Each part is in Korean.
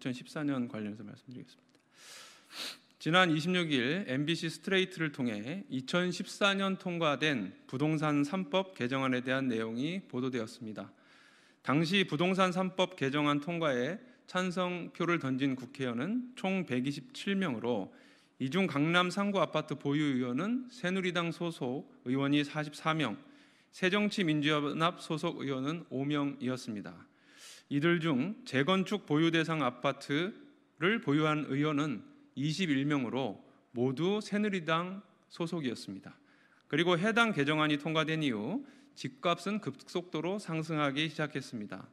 2014년 관련해서 말씀드리겠습니다. 지난 26일 MBC 스트레이트를 통해 2014년 통과된 부동산 3법 개정안에 대한 내용이 보도되었습니다. 당시 부동산 3법 개정안 통과에 찬성표를 던진 국회의원은 총 127명으로 이 중 강남 상구 아파트 보유 의원은 새누리당 소속 의원이 44명, 새정치민주연합 소속 의원은 5명이었습니다. 이들 중 재건축 보유 대상 아파트를 보유한 의원은 21명으로 모두 새누리당 소속이었습니다. 그리고 해당 개정안이 통과된 이후 집값은 급속도로 상승하기 시작했습니다.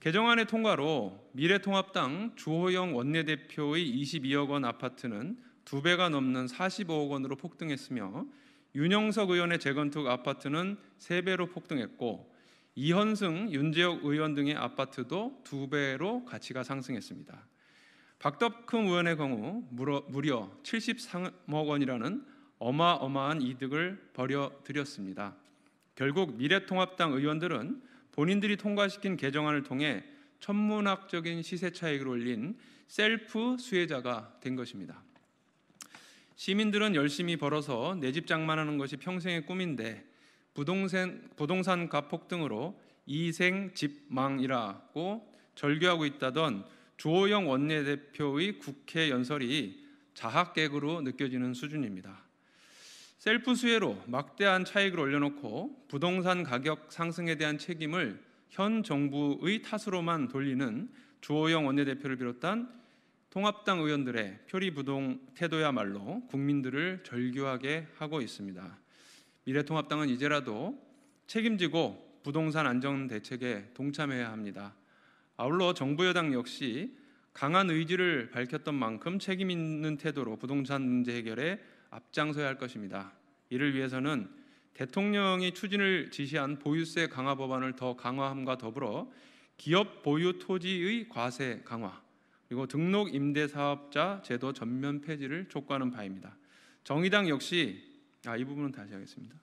개정안의 통과로 미래통합당 주호영 원내대표의 22억 원 아파트는 두 배가 넘는 45억 원으로 폭등했으며 윤영석 의원의 재건축 아파트는 세 배로 폭등했고 이현승, 윤재혁 의원 등의 아파트도 두 배로 가치가 상승했습니다. 박덕흠 의원의 경우 무려 73억 원이라는 어마어마한 이득을 벌여들였습니다. 결국 미래통합당 의원들은 본인들이 통과시킨 개정안을 통해 천문학적인 시세 차익을 올린 셀프 수혜자가 된 것입니다. 시민들은 열심히 벌어서 내 집 장만하는 것이 평생의 꿈인데 부동산 부동산 가폭 등으로 이생 집망이라고 절규하고 있다던 주호영 원내대표의 국회 연설이 자학객으로 느껴지는 수준입니다. 셀프 수혜로 막대한 차익을 올려놓고 부동산 가격 상승에 대한 책임을 현 정부의 탓으로만 돌리는 주호영 원내대표를 비롯한 통합당 의원들의 표리부동 태도야말로 국민들을 절규하게 하고 있습니다. 미래통합당은 이제라도 책임지고 부동산 안정 대책에 동참해야 합니다. 아울러 정부 여당 역시 강한 의지를 밝혔던 만큼 책임 있는 태도로 부동산 문제 해결에 앞장서야 할 것입니다. 이를 위해서는 대통령이 추진을 지시한 보유세 강화 법안을 더 강화함과 더불어 기업 보유 토지의 과세 강화 그리고 등록 임대 사업자 제도 전면 폐지를 촉구하는 바입니다. 정의당 역시 아, 이 부분은 다시 하겠습니다.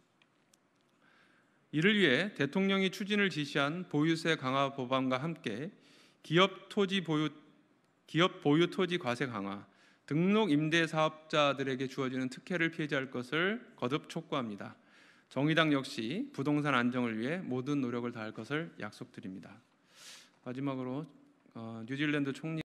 이를 위해 대통령이 추진을 지시한 보유세 강화 법안과 함께 기업 토지 보유 기업 보유 토지 과세 강화, 등록 임대 사업자들에게 주어지는 특혜를 피해할 것을 거듭 촉구합니다. 정의당 역시 부동산 안정을 위해 모든 노력을 다할 것을 약속드립니다. 마지막으로 어, 뉴질랜드 총리